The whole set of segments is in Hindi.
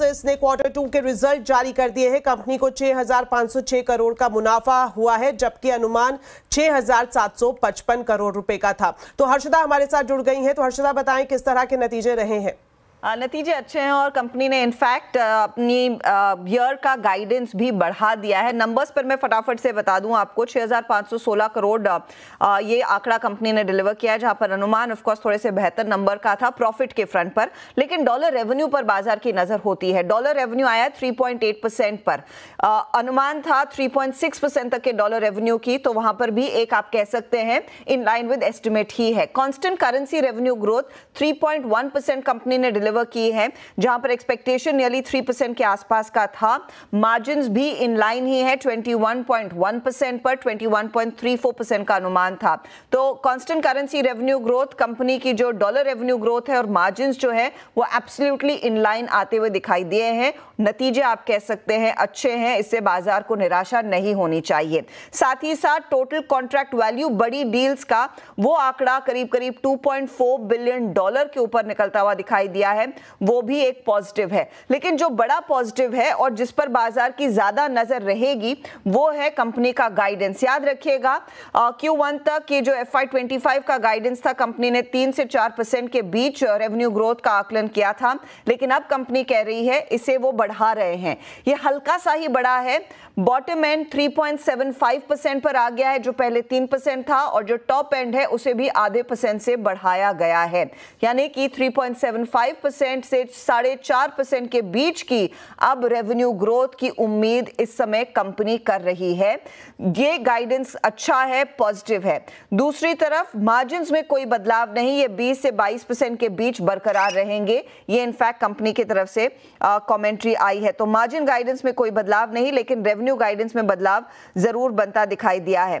ने क्वार्टर टू के रिजल्ट जारी कर दिए हैं कंपनी को 6,506 करोड़ का मुनाफा हुआ है जबकि अनुमान 6,755 करोड़ रुपए का था तो हर्षदा हमारे साथ जुड़ गई हैं तो हर्षदा बताएं किस तरह के नतीजे रहे हैं नतीजे अच्छे हैं और कंपनी ने इनफैक्ट अपनी ईयर का गाइडेंस भी बढ़ा दिया है नंबर्स पर मैं फटाफट से बता दूं आपको 6,516 करोड़ ये आंकड़ा कंपनी ने डिलीवर किया है जहां पर अनुमान ऑफकोर्स थोड़े से बेहतर नंबर का था प्रॉफिट के फ्रंट पर लेकिन डॉलर रेवेन्यू पर बाजार की नज़र होती है डॉलर रेवेन्यू आया थ्री परसेंट पर अनुमान था थ्री परसेंट तक के डॉलर रेवेन्यू की तो वहां पर भी एक आप कह सकते हैं इन लाइन विद एस्टिमेट ही है constant currency revenue growth three company ने डिलीवर डिलीवर किए हैं जहां पर एक्सपेक्टेशन नियरली थ्री परसेंट के आसपास का था मार्जिन भी इन लाइन ही है ट्वेंटी परसेंट पर ट्वेंटी परसेंट का अनुमान था तो constant currency revenue growth company की जो डॉलर रेवेन्यू ग्रोथ है और मार्जिन जो है वो एब्सोल्यूटली इन लाइन आते हुए दिखाई दिए हैं नतीजे आप कह सकते हैं अच्छे हैं इससे बाजार को निराशा नहीं होनी चाहिए साथ ही साथ टोटल कॉन्ट्रैक्ट वैल्यू बड़ी डील्स का वो आंकड़ा करीब करीब 2.4 बिलियन डॉलर के ऊपर निकलता हुआ दिखाई दिया है है वो भी एक पॉजिटिव है लेकिन जो बड़ा पॉजिटिव है और जिस पर बाजार की ज़्यादा नज़र रहेगी वो है कंपनी का गाइडेंस याद रखिएगा क्यू वन तक ये जो एफ आई का गाइडेंस था कंपनी ने तीन से चार परसेंट के बीच रेवेन्यू ग्रोथ का आकलन किया था लेकिन अब कंपनी कह रही है इसे वो बढ़ा रहे हैं ये हल्का सा ही बड़ा है बॉटम एंड 3.75 परसेंट पर आ गया है जो पहले 3 परसेंट था और जो टॉप एंड है उसे भी आधे परसेंट से बढ़ाया गया है यानी कि 3.75 परसेंट से साढ़े चार परसेंट के बीच की अब रेवेन्यू ग्रोथ की उम्मीद इस समय कंपनी कर रही है ये गाइडेंस अच्छा है पॉजिटिव है दूसरी तरफ मार्जिन में कोई बदलाव नहीं ये बीस से बाईस परसेंट के बीच बरकरार रहेंगे ये इनफैक्ट कंपनी की तरफ से कॉमेंट्री आई है तो मार्जिन गाइडेंस में कोई बदलाव नहीं लेकिन रेवेन्यू रेवेन्यू गाइडेंस में बदलाव जरूर बनता दिखाई दिया है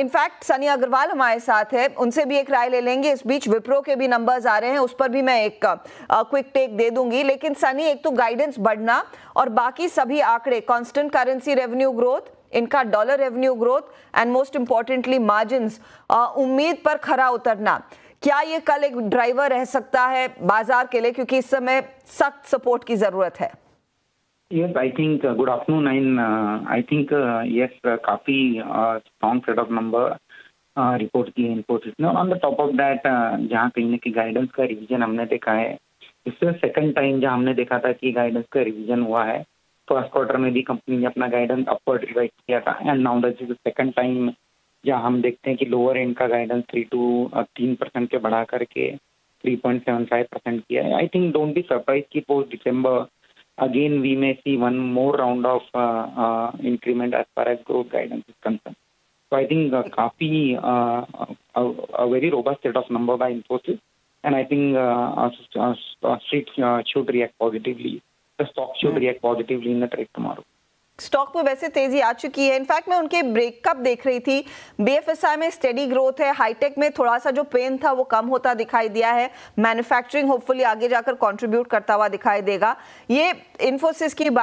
इनफैक्ट सनी अग्रवाल हमारे साथ है उनसे भी एक राय ले लेंगे इस बीच विप्रो के भी नंबर्स आ रहे हैं उस पर भी मैं एक क्विक टेक दे दूंगी लेकिन सनी एक तो गाइडेंस बढ़ना और बाकी सभी आंकड़े कॉन्स्टेंट करेंसी रेवेन्यू ग्रोथ इनका dollar revenue growth and most importantly margin उम्मीद पर खरा उतरना क्या ये कल एक ड्राइवर रह सकता है बाजार के लिए क्योंकि इस समय सख्त सपोर्ट की जरूरत है Yes, I think uh, good afternoon. And uh, I think uh, yes, uh, strong set of number report किए Infosys Now on the top of that जहाँ कहीं ना कहीं guidance का revision हमने देखा है इससे second time जहाँ हमने देखा था कि guidance का revision हुआ है फर्स्ट क्वार्टर में भी कंपनी ने अपना गाइडेंस अपवर्ड रिवाइज किया था and now this is second time जहां हम देखते हैं कि लोअर एंड का गाइडेंस थ्री टू तीन परसेंट के बढ़ा करके three point seven five percent किया है I think don't be surprise की post December again we may see one more round of uh, uh, increment as far as growth guidance is concerned. So I think uh, Kafi, uh, a, uh, a, very robust set of number by Infosys, and I think uh, our, street should react positively. The stock should yeah. Hmm. react positively in the trade tomorrow. Stock में वैसे तेजी आ चुकी है इनफैक्ट मैं उनके ब्रेकअप देख रही थी बीएफएसआई में स्टेडी ग्रोथ है हाईटेक में थोड़ा सा जो पेन था वो कम होता दिखाई दिया है मैन्युफैक्चरिंग होपफुली आगे जाकर कंट्रीब्यूट करता हुआ दिखाई देगा ये इन्फोसिस की बात